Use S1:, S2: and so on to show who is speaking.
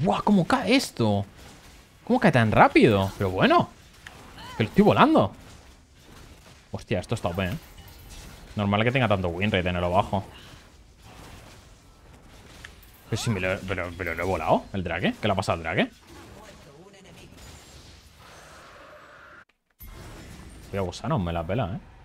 S1: ¡Buah! ¿Cómo cae esto? ¿Cómo cae tan rápido? Pero bueno. Que lo estoy volando. Hostia, esto está bien. Normal que tenga tanto winrate en el abajo.
S2: Pero si me lo, pero, lo he volado, el drake. ¿Qué le ha pasado al drake? a
S3: gusanos, me la pela, eh.